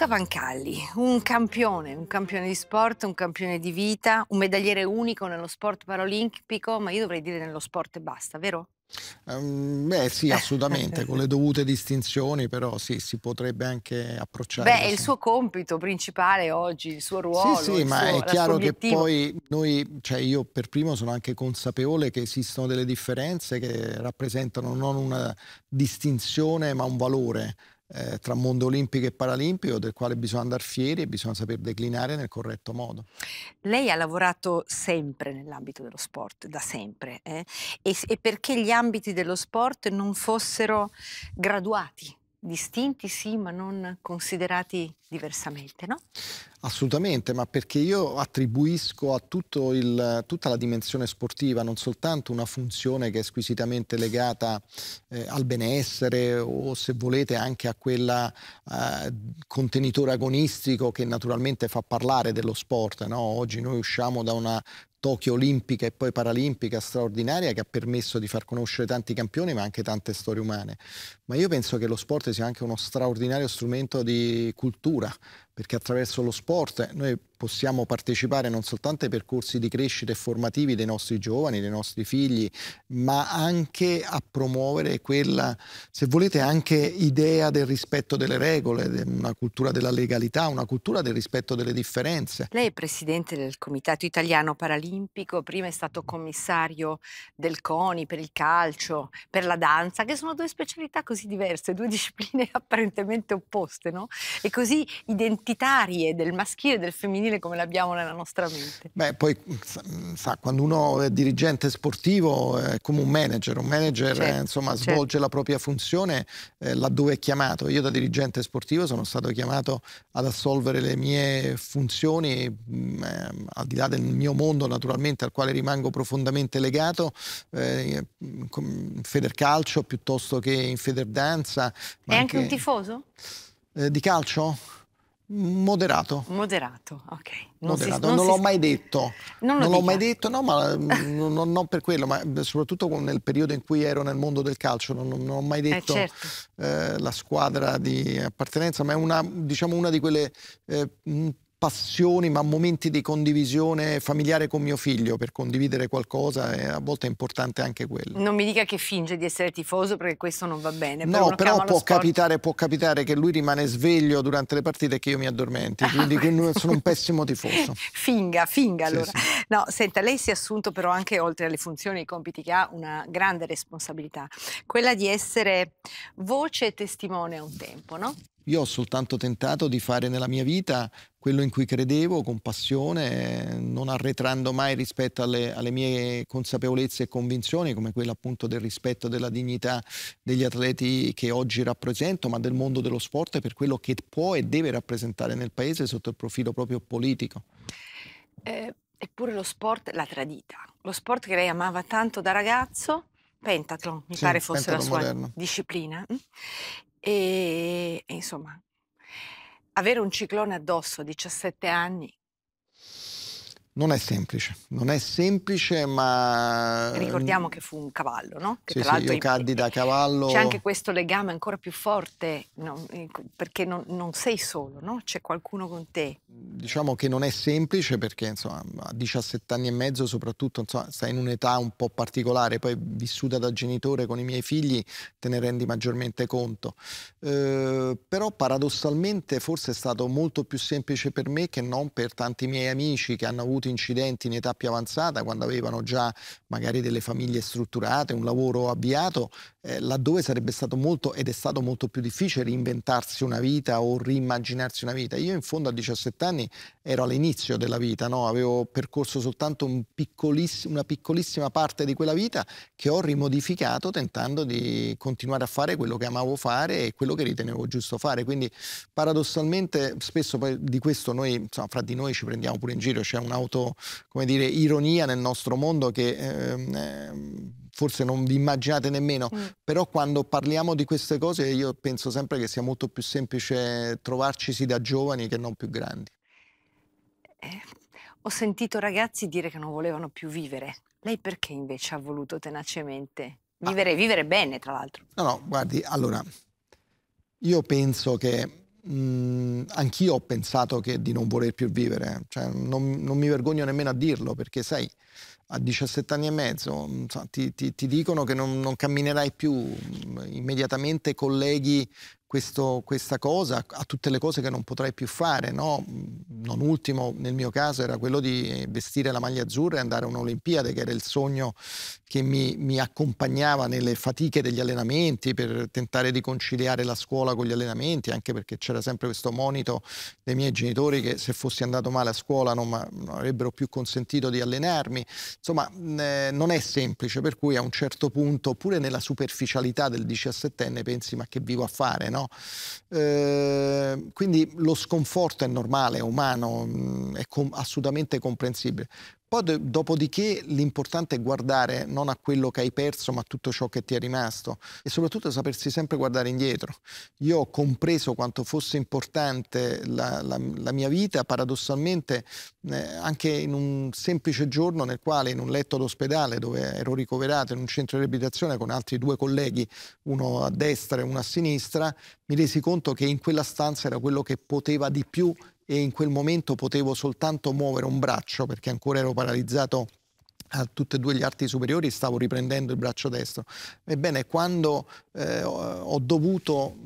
Luca Pancalli, un campione, un campione di sport, un campione di vita, un medagliere unico nello sport paralimpico, ma io dovrei dire nello sport e basta, vero? Um, beh sì, assolutamente, con le dovute distinzioni, però sì, si potrebbe anche approcciare. Beh, è il suo compito principale oggi, il suo ruolo. Sì, sì ma suo, è chiaro che poi noi, cioè io per primo sono anche consapevole che esistono delle differenze che rappresentano non una distinzione ma un valore eh, tra mondo olimpico e paralimpico del quale bisogna andare fieri e bisogna saper declinare nel corretto modo. Lei ha lavorato sempre nell'ambito dello sport, da sempre, eh? e, e perché gli ambiti dello sport non fossero graduati distinti sì, ma non considerati diversamente, no? Assolutamente, ma perché io attribuisco a tutto il, tutta la dimensione sportiva non soltanto una funzione che è squisitamente legata eh, al benessere o se volete anche a quel eh, contenitore agonistico che naturalmente fa parlare dello sport. No? Oggi noi usciamo da una Tokyo olimpica e poi paralimpica straordinaria che ha permesso di far conoscere tanti campioni ma anche tante storie umane. Ma io penso che lo sport sia anche uno straordinario strumento di cultura, perché attraverso lo sport noi possiamo partecipare non soltanto ai percorsi di crescita e formativi dei nostri giovani, dei nostri figli, ma anche a promuovere quella, se volete, anche idea del rispetto delle regole, una cultura della legalità, una cultura del rispetto delle differenze. Lei è presidente del Comitato Italiano Paralimpico, prima è stato commissario del CONI per il calcio, per la danza, che sono due specialità così diverse, due discipline apparentemente opposte, no? E così identitarie del maschile e del femminile femminile come l'abbiamo nella nostra mente. Beh, poi sa, mm, quando uno è dirigente sportivo eh, è come un manager, un manager certo, eh, insomma certo. svolge la propria funzione eh, laddove è chiamato. Io da dirigente sportivo sono stato chiamato ad assolvere le mie funzioni, mh, mm, eh, al di là del mio mondo naturalmente al quale rimango profondamente legato, eh, in Federcalcio piuttosto che in Federdanza. È anche, anche un tifoso? Eh, di calcio? Moderato. Moderato, ok. Non, Moderato. Si, non, non l'ho si... mai detto. Non, non l'ho mai detto, no, ma mm, non, non, per quello, ma soprattutto nel periodo in cui ero nel mondo del calcio, non, ho mai eh, detto eh, certo. eh, la squadra di appartenenza, ma è una, diciamo, una di quelle eh, passioni, ma momenti di condivisione familiare con mio figlio per condividere qualcosa e eh, a volte è importante anche quello. Non mi dica che finge di essere tifoso perché questo non va bene. No, per però può capitare, può capitare, che lui rimane sveglio durante le partite e che io mi addormenti, ah, quindi sono un pessimo tifoso. Finga, finga sì, allora. Sì. No, senta, lei si è assunto però anche oltre alle funzioni e ai compiti che ha una grande responsabilità, quella di essere voce e testimone a un tempo, no? Io ho soltanto tentato di fare nella mia vita quello in cui credevo con passione, non arretrando mai rispetto alle, alle, mie consapevolezze e convinzioni, come quella appunto del rispetto della dignità degli atleti che oggi rappresento, ma del mondo dello sport e per quello che può e deve rappresentare nel paese sotto il profilo proprio politico. Eh, eppure lo sport l'ha tradita. Lo sport che lei amava tanto da ragazzo, pentathlon, mi sì, pare fosse la sua moderno. disciplina, mm? E, e insomma, avere un ciclone addosso a 17 anni non è semplice, non è semplice, ma... Eh, Ricordiamo che fu un cavallo, no? Che sì, tra sì, io caddi da cavallo. C'è anche questo legame ancora più forte, no? perché non, non, sei solo, no? C'è qualcuno con te. Diciamo che non è semplice perché, insomma, a 17 anni e mezzo soprattutto, insomma, stai in un'età un po' particolare, poi vissuta da genitore con i miei figli, te ne rendi maggiormente conto. Eh, però paradossalmente forse è stato molto più semplice per me che non per tanti miei amici che hanno avuto incidenti in età più avanzata, quando avevano già magari delle famiglie strutturate, un lavoro avviato, eh, laddove sarebbe stato molto ed è stato molto più difficile reinventarsi una vita o riimmaginarsi una vita. Io in fondo a 17 anni ero all'inizio della vita, no? avevo percorso soltanto un piccoliss una piccolissima parte di quella vita che ho rimodificato tentando di continuare a fare quello che amavo fare e quello che ritenevo giusto fare. Quindi paradossalmente spesso di questo noi, insomma, fra di noi ci prendiamo pure in giro, c'è cioè un auto, come dire, ironia nel nostro mondo che ehm, eh, forse non vi immaginate nemmeno, mm. però quando parliamo di queste cose io penso sempre che sia molto più semplice trovarcisi da giovani che non più grandi. Eh, ho sentito ragazzi dire che non volevano più vivere. Lei perché invece ha voluto tenacemente vivere, ah. vivere bene, tra l'altro? No, no, guardi, allora, io penso che mh, mm, anch'io ho pensato che di non voler più vivere, cioè, non, non, mi vergogno nemmeno a dirlo perché sai, a 17 anni e mezzo so, ti, ti, ti, dicono che non, non, camminerai più, mm, immediatamente colleghi questo, questa cosa a tutte le cose che non potrei più fare. No? Non ultimo, nel mio caso, era quello di vestire la maglia azzurra e andare a un'Olimpiade, che era il sogno che mi, mi accompagnava nelle fatiche degli allenamenti per tentare di conciliare la scuola con gli allenamenti, anche perché c'era sempre questo monito dei miei genitori che se fossi andato male a scuola non, non avrebbero più consentito di allenarmi. Insomma, eh, non è semplice, per cui a un certo punto, pure nella superficialità del 17enne, pensi ma che vivo a fare? No? no? Eh, quindi lo sconforto è normale, è umano, mm, è com assolutamente comprensibile. Poi dopodiché l'importante è guardare non a quello che hai perso, ma a tutto ciò che ti è rimasto e soprattutto sapersi sempre guardare indietro. Io ho compreso quanto fosse importante la, la, la mia vita, paradossalmente eh, anche in un semplice giorno nel quale in un letto d'ospedale dove ero ricoverato in un centro di abitazione con altri due colleghi, uno a destra e uno a sinistra, mi resi conto che in quella stanza era quello che poteva di più e in quel momento potevo soltanto muovere un braccio perché ancora ero paralizzato a tutte e due gli arti superiori stavo riprendendo il braccio destro. Ebbene, quando eh, ho dovuto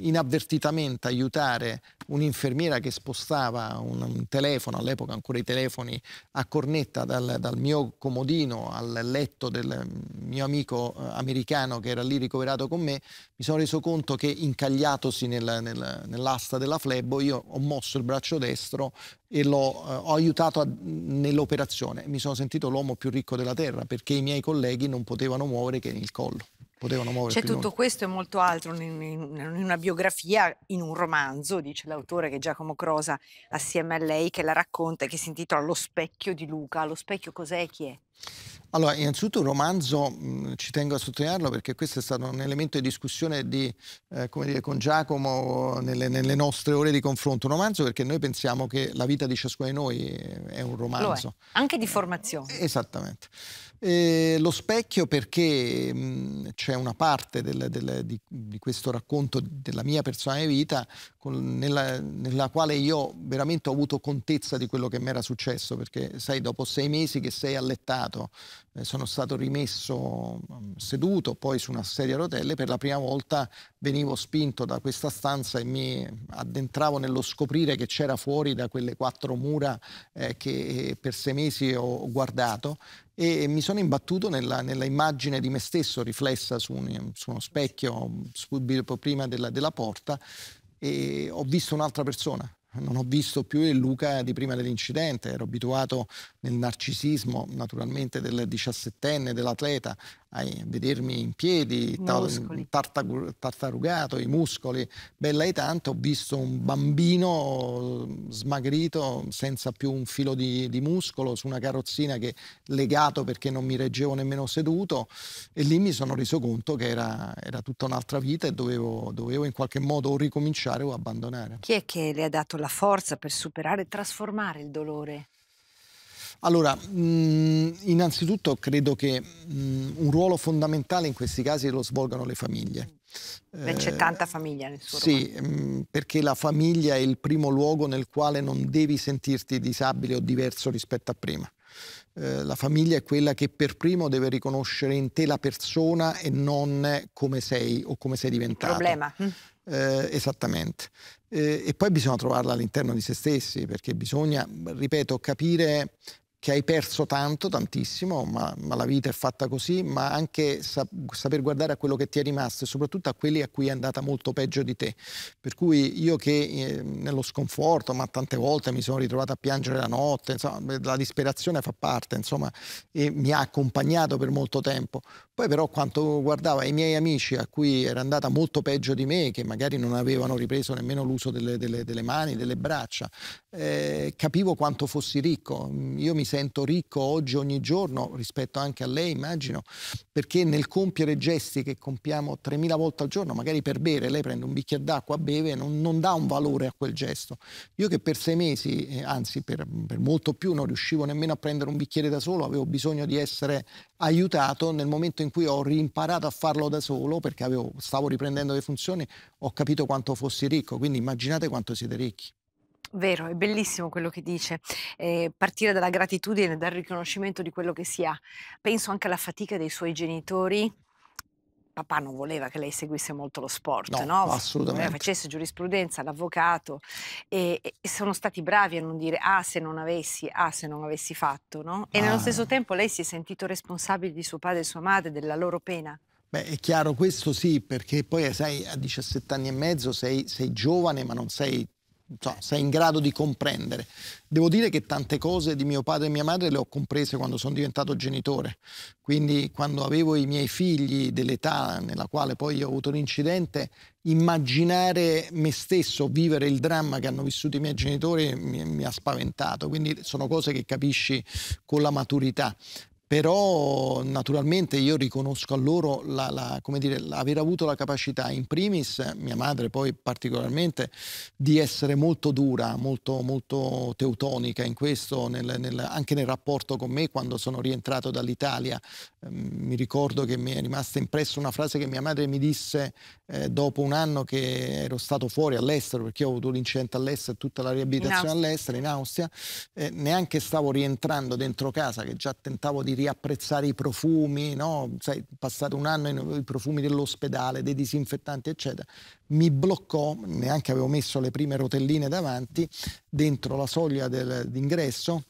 inavvertitamente aiutare un'infermiera che spostava un, un telefono, all'epoca ancora i telefoni, a cornetta dal, dal, mio comodino al letto del mio amico eh, americano che era lì ricoverato con me, mi sono reso conto che incagliatosi nel, nel, nell'asta della flebo io ho mosso il braccio destro e l'ho eh, ho aiutato nell'operazione. Mi sono sentito l'uomo più ricco della terra perché i miei colleghi non potevano muovere che il collo. C'è tutto noi. questo e molto altro in, in, in, una biografia, in un romanzo, dice l'autore che è Giacomo Crosa assieme a lei che la racconta e che si intitola Lo specchio di Luca. Lo specchio cos'è e chi è? Allora, innanzitutto un romanzo, mh, mm, ci tengo a sottolinearlo perché questo è stato un elemento di discussione di, eh, dire, con Giacomo nelle, nelle, nostre ore di confronto. Un romanzo perché noi pensiamo che la vita di ciascuno di noi è un romanzo. È. Anche di formazione. Eh, esattamente. Eh, lo specchio perché mh, mm, c'è una parte del, del, di, di, questo racconto della mia personale vita con, nella, nella, quale io veramente ho avuto contezza di quello che mi era successo, perché sai, dopo sei mesi che sei allettato, eh, sono stato rimesso mm, seduto poi su una sedia a rotelle, per la prima volta venivo spinto da questa stanza e mi addentravo nello scoprire che c'era fuori da quelle quattro mura eh, che per sei mesi ho guardato e mi sono imbattuto nella, nella immagine di me stesso riflessa su, un, su uno specchio subito prima della, della porta e ho visto un'altra persona non ho visto più il Luca di prima dell'incidente, ero abituato nel narcisismo naturalmente del diciassettenne, dell'atleta, a vedermi in piedi, tartarugato, i muscoli, bella e tanto, ho visto un bambino eh, smagrito, senza più un filo di, di muscolo, su una carrozzina che legato perché non mi reggevo nemmeno seduto e lì mi sono reso conto che era, era tutta un'altra vita e dovevo, dovevo in qualche modo o ricominciare o abbandonare. Chi è che le ha dato la forza per superare e trasformare il dolore? Allora, mh, mm, innanzitutto credo che mh, mm, un ruolo fondamentale in questi casi lo svolgano le famiglie. Beh, c'è eh, tanta famiglia nel suo Sì, mm, perché la famiglia è il primo luogo nel quale non devi sentirti disabile o diverso rispetto a prima. Eh, la famiglia è quella che per primo deve riconoscere in te la persona e non come sei o come sei diventato. Il Problema. Eh, esattamente. Eh, e poi bisogna trovarla all'interno di se stessi, perché bisogna, ripeto, capire che hai perso tanto, tantissimo, ma, ma la vita è fatta così, ma anche sa, saper guardare a quello che ti è rimasto e soprattutto a quelli a cui è andata molto peggio di te. Per cui io che eh, nello sconforto, ma tante volte mi sono ritrovato a piangere la notte, insomma, la disperazione fa parte, insomma, e mi ha accompagnato per molto tempo. Poi però quando guardavo ai miei amici a cui era andata molto peggio di me, che magari non avevano ripreso nemmeno l'uso delle, delle, delle mani, delle braccia, eh, capivo quanto fossi ricco. Io mi sento ricco oggi, ogni giorno, rispetto anche a lei immagino, perché nel compiere gesti che compiamo 3.000 volte al giorno, magari per bere, lei prende un bicchiere d'acqua, beve, non, non dà un valore a quel gesto. Io che per sei mesi, eh, anzi per, per molto più, non riuscivo nemmeno a prendere un bicchiere da solo, avevo bisogno di essere aiutato nel momento in cui ho rimparato a farlo da solo perché avevo, stavo riprendendo le funzioni, ho capito quanto fossi ricco, quindi immaginate quanto siete ricchi. Vero, è bellissimo quello che dice, eh, partire dalla gratitudine, dal riconoscimento di quello che si ha. Penso anche alla fatica dei suoi genitori. Papà non voleva che lei seguisse molto lo sport, no? no? Assolutamente. Facesse giurisprudenza, l'avvocato e, e, sono stati bravi a non dire ah se non avessi, ah se non avessi fatto, no? E ah. nello stesso tempo lei si è sentito responsabile di suo padre e sua madre, della loro pena. Beh, è chiaro, questo sì, perché poi sai, a 17 anni e mezzo sei, sei giovane, ma non sei cioè, eh. sei in grado di comprendere. Devo dire che tante cose di mio padre e mia madre le ho comprese quando sono diventato genitore, quindi quando avevo i miei figli dell'età nella quale poi ho avuto l'incidente, immaginare me stesso, vivere il dramma che hanno vissuto i miei genitori mi, mi ha spaventato, quindi sono cose che capisci con la maturità però naturalmente io riconosco a loro la, la, dire, l'aver avuto la capacità, in primis mia madre poi particolarmente, di essere molto dura, molto, molto teutonica in questo, nel, nel, anche nel rapporto con me quando sono rientrato dall'Italia, Ehm, mi ricordo che mi è rimasta impressa una frase che mia madre mi disse eh, dopo un anno che ero stato fuori all'estero, perché ho avuto l'incidente all'estero, e tutta la riabilitazione all'estero, in Austria, eh, neanche stavo rientrando dentro casa, che già tentavo di riapprezzare i profumi, no? Sai, passato un anno in, i profumi dell'ospedale, dei disinfettanti, eccetera. Mi bloccò, neanche avevo messo le prime rotelline davanti, dentro la soglia d'ingresso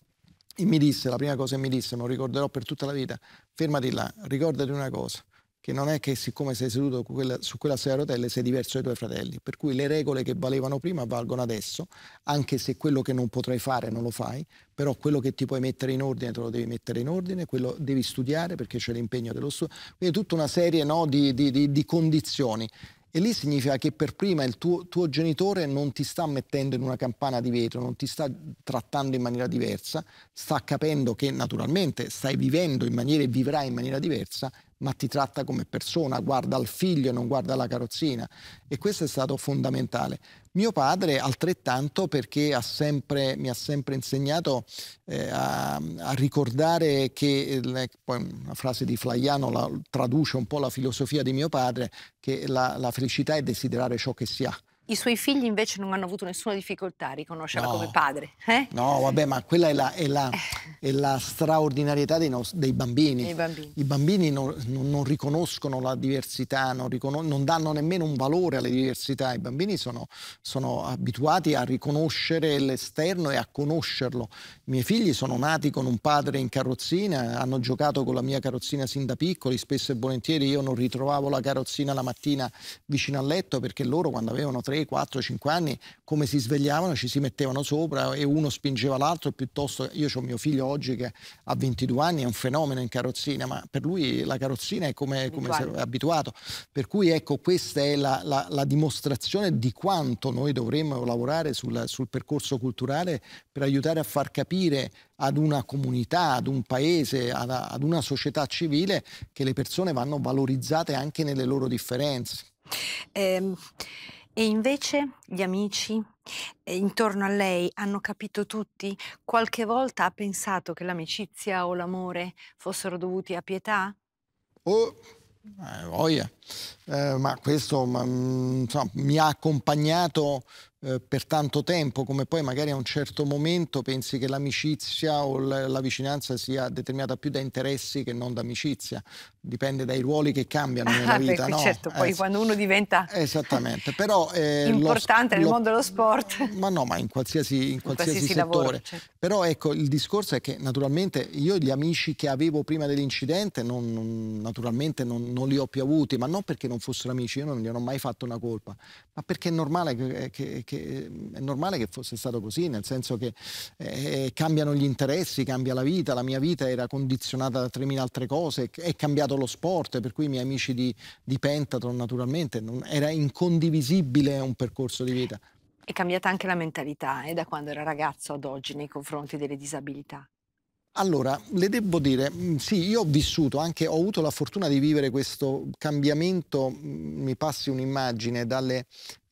e mi disse, la prima cosa che mi disse, me lo ricorderò per tutta la vita, fermati là, ricordati una cosa, che non è che siccome sei seduto su quella, su quella sedia a rotelle sei diverso dai tuoi fratelli, per cui le regole che valevano prima valgono adesso, anche se quello che non potrai fare non lo fai, però quello che ti puoi mettere in ordine te lo devi mettere in ordine, quello devi studiare perché c'è l'impegno dello studio, quindi tutta una serie no, di, di, di, di condizioni e lì significa che per prima il tuo, tuo, genitore non ti sta mettendo in una campana di vetro, non ti sta trattando in maniera diversa, sta capendo che naturalmente stai vivendo in maniera e vivrai in maniera diversa, ma ti tratta come persona, guarda il figlio e non guarda la carrozzina. E questo è stato fondamentale. Mio padre altrettanto perché ha sempre, mi ha sempre insegnato eh, a, a, ricordare che, eh, poi una frase di Flaiano la, traduce un po' la filosofia di mio padre, che la, la felicità è desiderare ciò che si ha. I suoi figli invece non hanno avuto nessuna difficoltà a riconoscerla no. come padre. Eh? No, vabbè, ma quella è la, è la, eh. è la straordinarietà dei, no, dei, bambini. dei, bambini. I bambini non, non, non riconoscono la diversità, non, riconos non, danno nemmeno un valore alle diversità. I bambini sono, sono abituati a riconoscere l'esterno e a conoscerlo. I miei figli sono nati con un padre in carrozzina, hanno giocato con la mia carrozzina sin da piccoli, spesso e volentieri io non ritrovavo la carrozzina la mattina vicino al letto perché loro quando avevano tre 3, 4, 5 anni, come si svegliavano, ci si mettevano sopra e uno spingeva l'altro, piuttosto io ho mio figlio oggi che ha 22 anni, è un fenomeno in carrozzina, ma per lui la carrozzina è come, come si è abituato. Per cui ecco, questa è la, la, la dimostrazione di quanto noi dovremmo lavorare sul, sul percorso culturale per aiutare a far capire ad una comunità, ad un paese, ad, una società civile che le persone vanno valorizzate anche nelle loro differenze. Eh, e invece gli amici eh, intorno a lei hanno capito tutti? Qualche volta ha pensato che l'amicizia o l'amore fossero dovuti a pietà? Oh, eh, voglia. Eh, ma questo ma, mm, insomma, mi ha accompagnato eh, per tanto tempo, come poi magari a un certo momento pensi che l'amicizia o la, la, vicinanza sia determinata più da interessi che non da amicizia dipende dai ruoli che cambiano nella vita. beh, no? Certo, poi eh, quando uno diventa esattamente, però, eh, importante lo, nel lo, mondo dello sport. Ma no, ma in qualsiasi, in qualsiasi, qualsiasi settore. Lavoro, certo. Però ecco, il discorso è che naturalmente io gli amici che avevo prima dell'incidente non, non, naturalmente non, non, li ho più avuti, ma non perché non fossero amici, io non gli ho mai fatto una colpa, ma perché è normale che, eh, che, che, è normale che fosse stato così, nel senso che eh, eh, cambiano gli interessi, cambia la vita, la mia vita era condizionata da 3.000 altre cose, è cambiato amando lo sport, per cui i miei amici di, di Pentathlon naturalmente, non, era incondivisibile un percorso di vita. È cambiata anche la mentalità eh, da quando era ragazzo ad oggi nei confronti delle disabilità. Allora, le devo dire, mm, sì, io ho vissuto anche, ho avuto la fortuna di vivere questo cambiamento, mm, mi passi un'immagine, dalle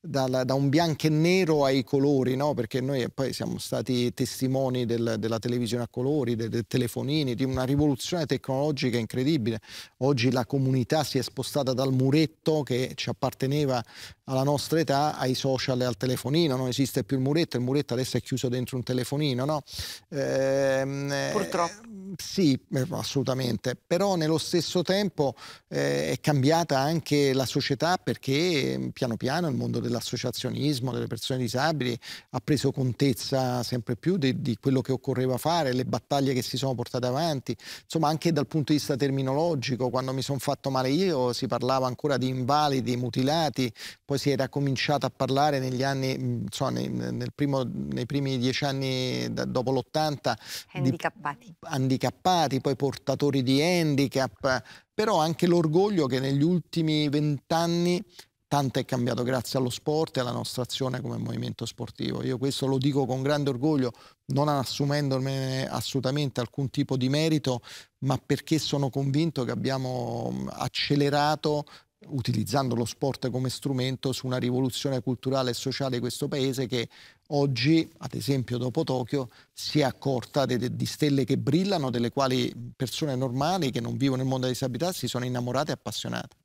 dal, da un bianco e nero ai colori, no? perché noi eh, poi siamo stati testimoni del, della televisione a colori, dei, dei, telefonini, di una rivoluzione tecnologica incredibile. Oggi la comunità si è spostata dal muretto che ci apparteneva alla nostra età ai social e al telefonino, non esiste più il muretto, il muretto adesso è chiuso dentro un telefonino, no? Ehm, eh, Purtroppo. Sì, eh, assolutamente, però nello stesso tempo eh, è cambiata anche la società perché mm, piano piano il mondo dell'associazionismo, delle persone disabili ha preso contezza sempre più di, di quello che occorreva fare, le battaglie che si sono portate avanti, insomma anche dal punto di vista terminologico, quando mi sono fatto male io si parlava ancora di invalidi, mutilati, poi si era cominciato a parlare negli anni, so, nei, primo, nei, primi dieci anni da, dopo l'80. Handicappati. handicappati, poi portatori di handicap, però anche l'orgoglio che negli ultimi vent'anni tanto è cambiato grazie allo sport e alla nostra azione come movimento sportivo. Io questo lo dico con grande orgoglio, non assumendomene assolutamente alcun tipo di merito, ma perché sono convinto che abbiamo accelerato utilizzando lo sport come strumento su una rivoluzione culturale e sociale di questo paese che oggi, ad esempio dopo Tokyo, si è accorta di stelle che brillano, delle quali persone normali che non vivono nel mondo della disabilità si sono innamorate e appassionate.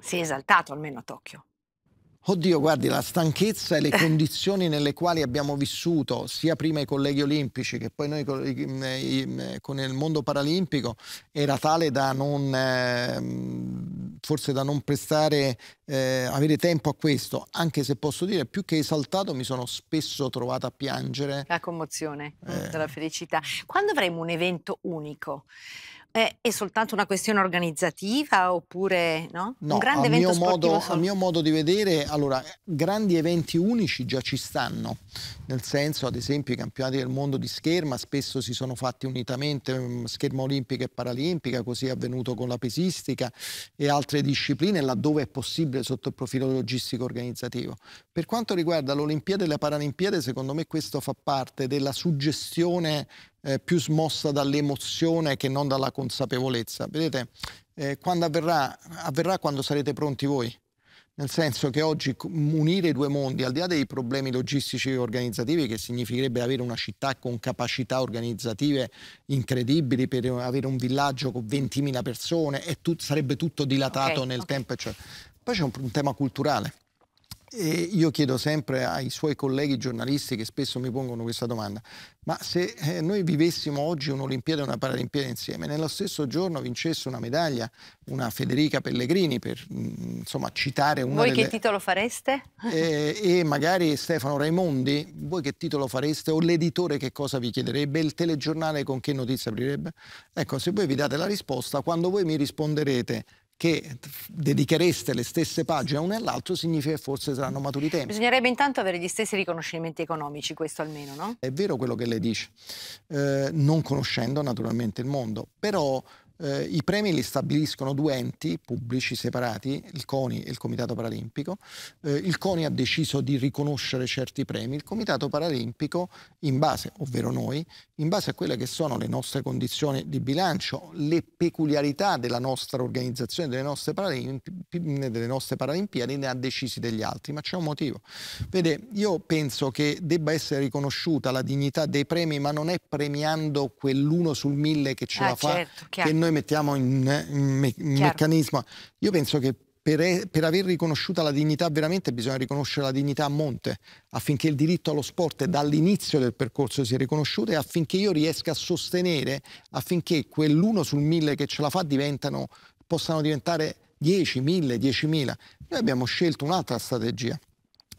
Si è esaltato almeno a Tokyo. Oddio, guardi, la stanchezza e le condizioni nelle quali abbiamo vissuto sia prima i colleghi olimpici che poi noi mm, mm, con il mondo paralimpico era tale da non, eh, forse da non prestare, eh, avere tempo a questo, anche se posso dire, più che esaltato mi sono spesso trovata a piangere. La commozione, eh. della felicità. Quando avremo un evento unico, è, eh, è, soltanto una questione organizzativa oppure no? no un grande evento mio modo, A mio modo di vedere, allora, grandi eventi unici già ci stanno, nel senso ad esempio i campionati del mondo di scherma spesso si sono fatti unitamente, mm, scherma olimpica e paralimpica, così è avvenuto con la pesistica e altre discipline laddove è possibile sotto il profilo logistico organizzativo. Per quanto riguarda l'Olimpiade e le Paralimpiadi, secondo me questo fa parte della suggestione eh, più smossa dall'emozione che non dalla consapevolezza. Vedete, eh, quando avverrà, avverrà quando sarete pronti voi. Nel senso che oggi unire i due mondi, al di là dei problemi logistici e organizzativi, che significherebbe avere una città con capacità organizzative incredibili per avere un villaggio con 20.000 persone e tut sarebbe tutto dilatato okay, nel okay. tempo, eccetera. Poi c'è un, un tema culturale e io chiedo sempre ai suoi colleghi giornalisti che spesso mi pongono questa domanda, ma se eh, noi vivessimo oggi un'Olimpiade e una Paralimpiade insieme, nello stesso giorno vincesse una medaglia una Federica Pellegrini, per mm, insomma citare una Voi delle... che titolo fareste? E, eh, e magari Stefano Raimondi, voi che titolo fareste? O l'editore che cosa vi chiederebbe? Il telegiornale con che notizia aprirebbe? Ecco, se voi vi date la risposta, quando voi mi risponderete che dedichereste le stesse pagine a uno e all'altro significa che forse saranno maturi i tempi. Bisognerebbe intanto avere gli stessi riconoscimenti economici, questo almeno, no? È vero quello che lei dice, eh, non conoscendo naturalmente il mondo, però eh, I premi li stabiliscono due enti pubblici separati, il CONI e il Comitato Paralimpico. Eh, il CONI ha deciso di riconoscere certi premi, il Comitato Paralimpico, in base, ovvero noi, in base a quelle che sono le nostre condizioni di bilancio, le peculiarità della nostra organizzazione, delle nostre, paralimpi delle nostre Paralimpiadi, ne ha decisi degli altri, ma c'è un motivo. Vede, io penso che debba essere riconosciuta la dignità dei premi, ma non è premiando quell'uno sul mille che ce ah, la fa, certo, che noi mettiamo in, me in meccanismo. Io penso che per, per, aver riconosciuta la dignità veramente bisogna riconoscere la dignità a monte, affinché il diritto allo sport dall'inizio del percorso sia riconosciuto e affinché io riesca a sostenere, affinché quell'uno sul mille che ce la fa possano diventare 10, 1000, 10.000. Noi abbiamo scelto un'altra strategia,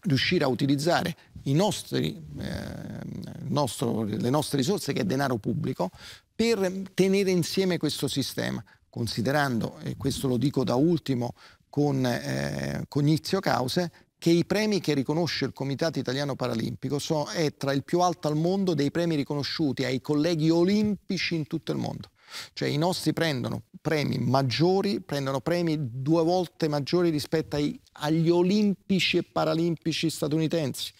riuscire a utilizzare nostri, eh, nostro, le nostre risorse che è denaro pubblico per tenere insieme questo sistema, considerando, e questo lo dico da ultimo con eh, Cognizio Cause, che i premi che riconosce il Comitato Italiano Paralimpico so, è tra il più alto al mondo dei premi riconosciuti ai colleghi olimpici in tutto il mondo. Cioè i nostri prendono premi maggiori, prendono premi due volte maggiori rispetto ai, agli olimpici e paralimpici statunitensi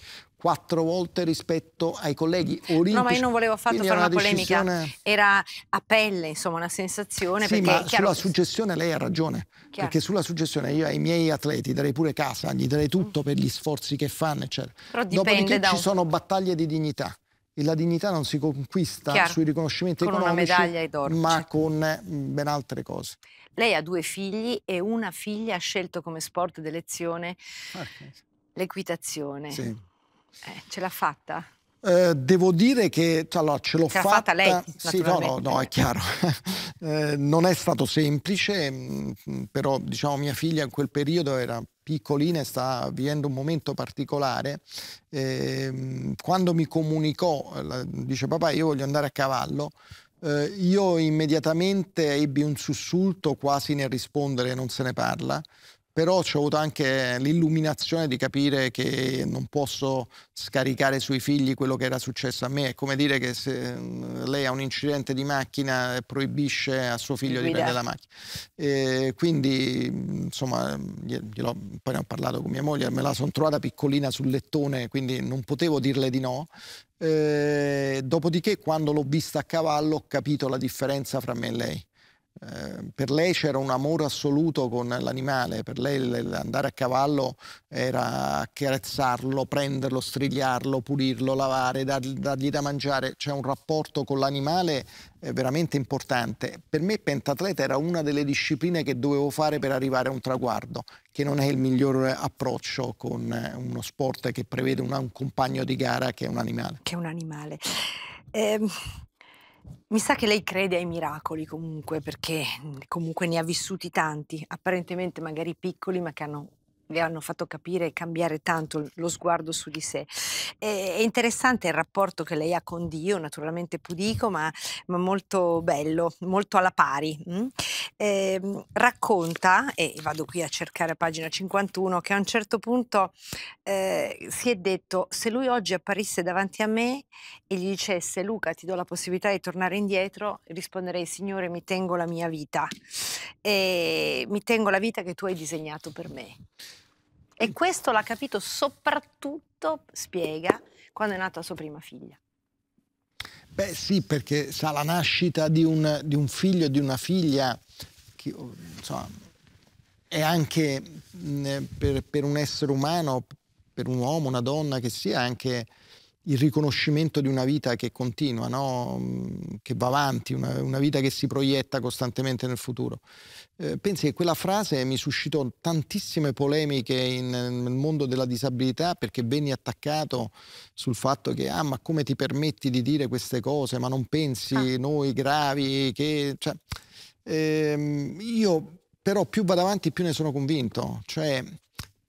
quattro volte rispetto ai colleghi olimpici. No, ma io non volevo affatto Quindi fare una, una polemica, era a pelle, insomma, una sensazione. Sì, ma chiaro... sulla successione lei ha ragione, chiaro. perché sulla successione io ai miei atleti darei pure casa, gli darei tutto mm. per gli sforzi che fanno, eccetera. Però Dopodiché da un... ci sono battaglie di dignità e la dignità non si conquista Chiaro, sui riconoscimenti con economici, una ma certo. con eh, ben altre cose. Lei ha due figli e una figlia ha scelto come sport d'elezione okay. Ah, l'equitazione. Sì. Eh, ce l'ha fatta. Eh, devo dire che allora, ce l'ho fatta. fatta lei, sì, no, no, no, è chiaro. eh, non è stato semplice, mh, mm, però diciamo mia figlia in quel periodo era piccolina e sta vivendo un momento particolare. Eh, quando mi comunicò, eh, dice papà io voglio andare a cavallo, eh, io immediatamente ebbi un sussulto quasi nel rispondere non se ne parla però ho avuto anche l'illuminazione di capire che non posso scaricare sui figli quello che era successo a me. È come dire che se mm, lei ha un incidente di macchina proibisce a suo figlio di prendere eh. la macchina. E quindi, insomma, glielo, poi ne ho parlato con mia moglie, me la sono trovata piccolina sul lettone, quindi non potevo dirle di no. E dopodiché, quando l'ho vista a cavallo, ho capito la differenza fra me e lei. Eh, per lei c'era un amore assoluto con l'animale, per lei andare a cavallo era carezzarlo, prenderlo, strigliarlo, pulirlo, lavare, dar, dargli da mangiare, c'è un rapporto con l'animale eh, veramente importante. Per me pentatleta era una delle discipline che dovevo fare per arrivare a un traguardo, che non è il miglior approccio con eh, uno sport che prevede un, un compagno di gara che è un animale. Che è un animale. Eh, mi sa che lei crede ai miracoli comunque, perché mhmm, comunque ne ha vissuti tanti, apparentemente magari piccoli, ma che hanno le hanno fatto capire e cambiare tanto lo sguardo su di sé. È interessante il rapporto che lei ha con Dio, naturalmente pudico, ma, ma molto bello, molto alla pari. Mm? Eh, racconta, e vado qui a cercare a pagina 51, che a un certo punto eh, si è detto se lui oggi apparisse davanti a me e gli dicesse Luca ti do la possibilità di tornare indietro, risponderei Signore mi tengo la mia vita e mi tengo la vita che tu hai disegnato per me. E questo l'ha capito soprattutto, spiega, quando è nata sua prima figlia. Beh sì, perché sa la nascita di un, di un figlio e di una figlia, che, oh, insomma, è anche mh, mm, eh, per, per, un essere umano, per un uomo, una donna che sia, anche il riconoscimento di una vita che continua, no? Mm, che va avanti, una, una, vita che si proietta costantemente nel futuro. Eh, pensi che quella frase mi suscitò tantissime polemiche in, nel mondo della disabilità perché venni attaccato sul fatto che, ah, ma come ti permetti di dire queste cose, ma non pensi ah. noi gravi che... Cioè, ehm, io però più vado avanti più ne sono convinto, cioè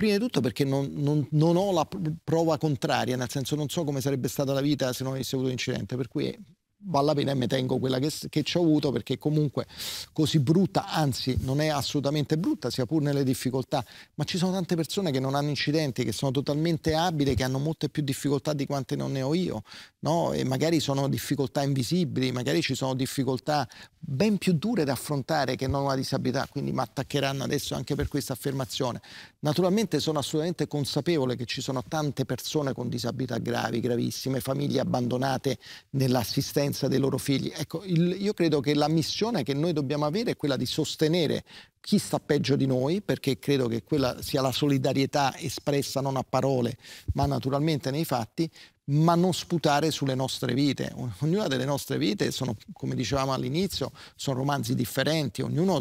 prima di tutto perché non, non, non, ho la prova contraria, nel senso non so come sarebbe stata la vita se non avessi avuto l'incidente, per cui vale la pena e mi tengo quella che, che ci ho avuto perché comunque così brutta, anzi non è assolutamente brutta, sia pur nelle difficoltà, ma ci sono tante persone che non hanno incidenti, che sono totalmente abili, che hanno molte più difficoltà di quante non ne ho io, no? e magari sono difficoltà invisibili, magari ci sono difficoltà ben più dure da affrontare che non una disabilità, quindi mi attaccheranno adesso anche per questa affermazione. Naturalmente sono assolutamente consapevole che ci sono tante persone con disabilità gravi, gravissime, famiglie abbandonate nell'assistenza crescenza dei loro figli. Ecco, il, io credo che la missione che noi dobbiamo avere è quella di sostenere chi sta peggio di noi, perché credo che quella sia la solidarietà espressa non a parole, ma naturalmente nei fatti, ma non sputare sulle nostre vite. Ognuna delle nostre vite sono, come dicevamo all'inizio, sono romanzi differenti, ognuno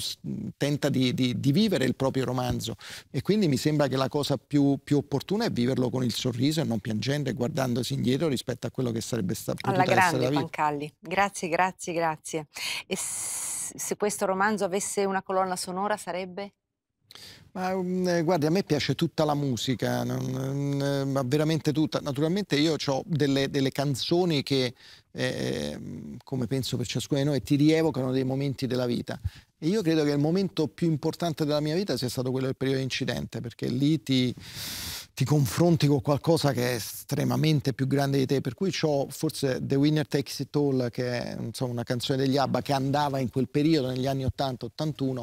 tenta di, di, di, vivere il proprio romanzo e quindi mi sembra che la cosa più, più, opportuna è viverlo con il sorriso e non piangendo e guardandosi indietro rispetto a quello che sarebbe stato Alla grande, Pancalli. Grazie, grazie, grazie. E se questo romanzo avesse una colonna sonora sarebbe? Ma um, guardi, a me piace tutta la musica, non, ma veramente tutta. Naturalmente io ho delle, delle, canzoni che, eh, come penso per ciascuno di noi, ti rievocano dei momenti della vita. E io credo che il momento più importante della mia vita sia stato quello del periodo incidente, perché lì ti ti confronti con qualcosa che è estremamente più grande di te, per cui ho forse The Winner Takes It All, che è insomma, una canzone degli ABBA che andava in quel periodo, negli anni 80-81,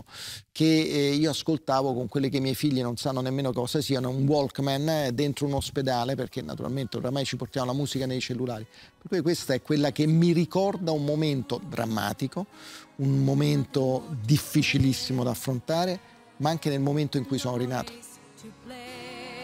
che eh, io ascoltavo con quelli che i miei figli non sanno nemmeno cosa siano, un Walkman eh, dentro un ospedale, perché naturalmente oramai ci portiamo la musica nei cellulari. Per cui questa è quella che mi ricorda un momento drammatico, un momento difficilissimo da affrontare, ma anche nel momento in cui sono rinato.